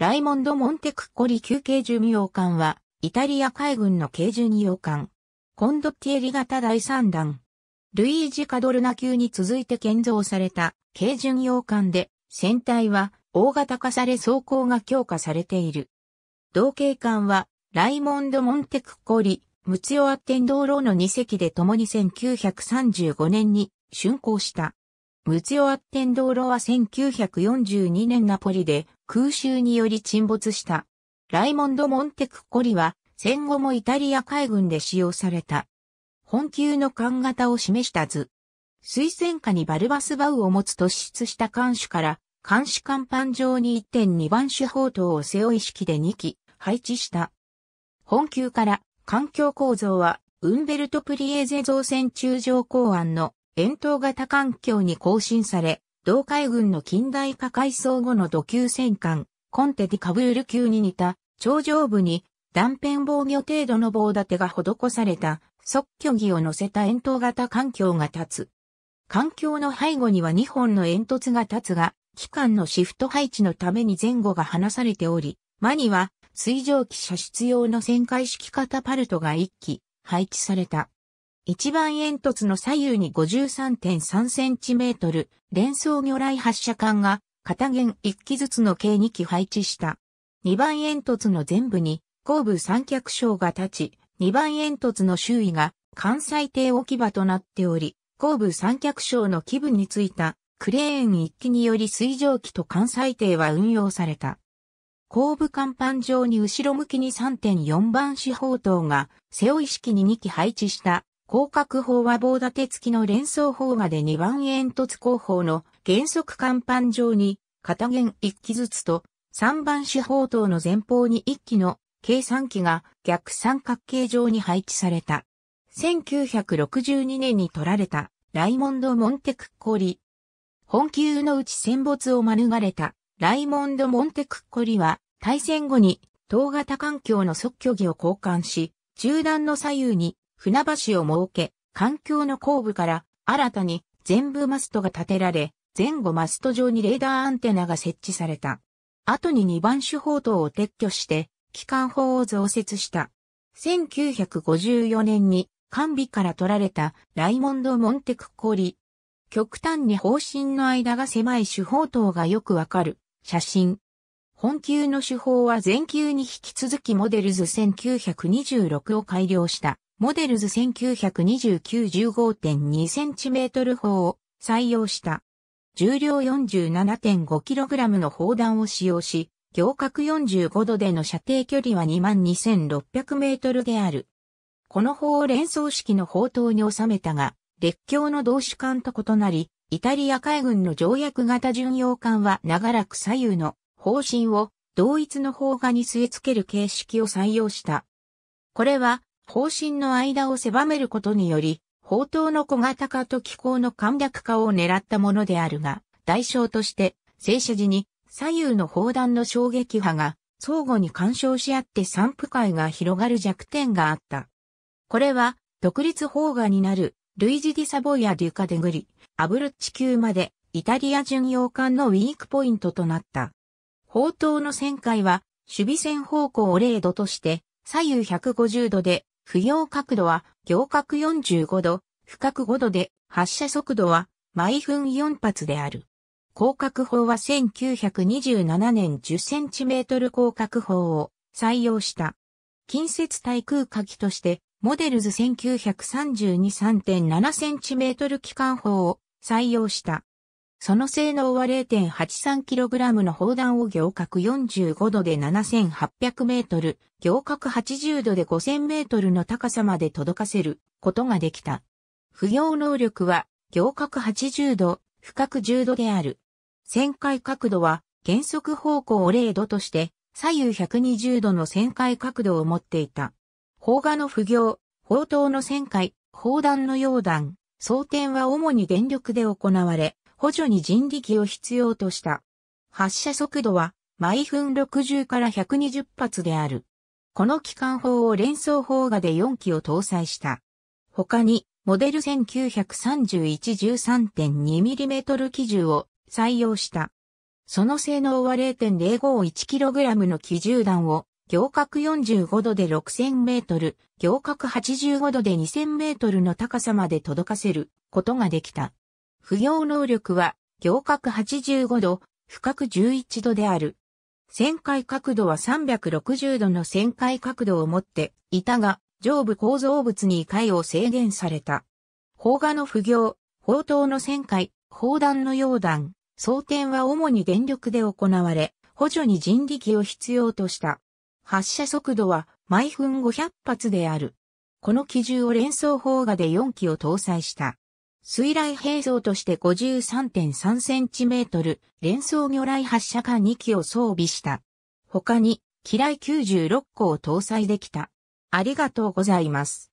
ライモンド・モンテクッコリ級軽巡洋艦は、イタリア海軍の軽巡洋艦。コンドッティエリ型第3弾。ルイージ・カドルナ級に続いて建造された軽巡洋艦で、船体は大型化され装甲が強化されている。同型艦は、ライモンド・モンテクッコリ、ムツヨアッテン道路の2隻で共に1935年に竣工した。ムツヨアッテン道路は1942年ナポリで空襲により沈没した。ライモンド・モンテクコリは戦後もイタリア海軍で使用された。本級の艦型を示した図。水戦下にバルバスバウを持つ突出した艦首から、艦首甲板上に1.2番手砲塔を背負い式で2機配置した。本級から、環境構造は、ウンベルト・プリエーゼ造船中上港案の伝統型環境に更新され、同海軍の近代化改装後の土級戦艦、コンテディカブール級に似た、頂上部に断片防御程度の棒立てが施された、即居儀を乗せた円筒型環境が立つ。環境の背後には2本の煙突が立つが、機関のシフト配置のために前後が離されており、間には水蒸気射出用の旋回式型パルトが1機配置された。一番煙突の左右に5 3 3センチメートル、連装魚雷発射管が片弦1機ずつの計2機配置した。二番煙突の全部に後部三脚章が立ち、二番煙突の周囲が関西艇置き場となっており、後部三脚章の基部についたクレーン1機により水蒸気と関西艇は運用された。後部甲板上に後ろ向きに3.4番四方塔が背負い式に2機配置した広角法は棒立て付きの連想法画で2番煙突工法の原則甲板上に片弦1機ずつと3番手砲塔の前方に1機の計3機が逆三角形状に配置された。1962年に取られたライモンド・モンテクッコリ。本級のうち戦没を免れたライモンド・モンテクッコリは対戦後に塔型環境の即居技を交換し、中段の左右に船橋を設け、環境の後部から新たに全部マストが建てられ、前後マスト上にレーダーアンテナが設置された。後に2番手砲塔を撤去して、機関砲を増設した。1954年に完備から取られたライモンド・モンテクコリ。極端に方針の間が狭い手法塔がよくわかる写真。本級の手法は前級に引き続きモデルズ1926を改良したモデルズ1929-15.2センチメートル砲を採用した。重量 47.5kg の砲弾を使用し、行角45度での射程距離は22,600メートルである。この砲を連装式の砲塔に収めたが、列強の同種艦と異なり、イタリア海軍の条約型巡洋艦は長らく左右の方針を同一の砲画に据え付ける形式を採用した。これは方針の間を狭めることにより、砲刀の小型化と機構の簡略化を狙ったものであるが、代償として、静車時に左右の砲弾の衝撃波が相互に干渉し合って散布界が広がる弱点があった。これは、独立砲画になる、ルイジ・ディ・サボイア・デュカ・デグリ、アブルッチ級まで、イタリア巡洋艦のウィークポイントとなった。砲塔の旋回は、守備線方向を0度として、左右150度で不要角度は行角45度、不角5度で発射速度は毎分4発である。広角砲は1927年 10cm 広角砲を採用した。近接対空火器として、モデルズ1932 3.7cm 機関砲を採用した。その性能は 0.83kg の砲弾を行角45度で7800メートル、行角80度で5000メートルの高さまで届かせることができた。不要能力は行角80度、深角10度である。旋回角度は原則方向を0度として左右120度の旋回角度を持っていた。砲画の不行、砲塔の旋回、砲弾の溶弾、装填は主に電力で行われ、補助に人力を必要とした。発射速度は毎分60から120発である。この機関砲を連装砲画で4機を搭載した。他に、モデル 1931-13.2mm 機銃を採用した。その性能は 0.051kg の機銃弾を、行角45度で6000メートル、行角85度で2000メートルの高さまで届かせることができた。不要能力は、行角85度、深く11度である。旋回角度は360度の旋回角度を持っていたが、上部構造物に回を制限された。砲画の不行、砲塔の旋回、砲弾の溶弾、装填は主に電力で行われ、補助に人力を必要とした。発射速度は毎分500発である。この機銃を連想砲画で4機を搭載した。水雷兵装として 53.3cm 連装魚雷発射管2機を装備した。他に、機雷96個を搭載できた。ありがとうございます。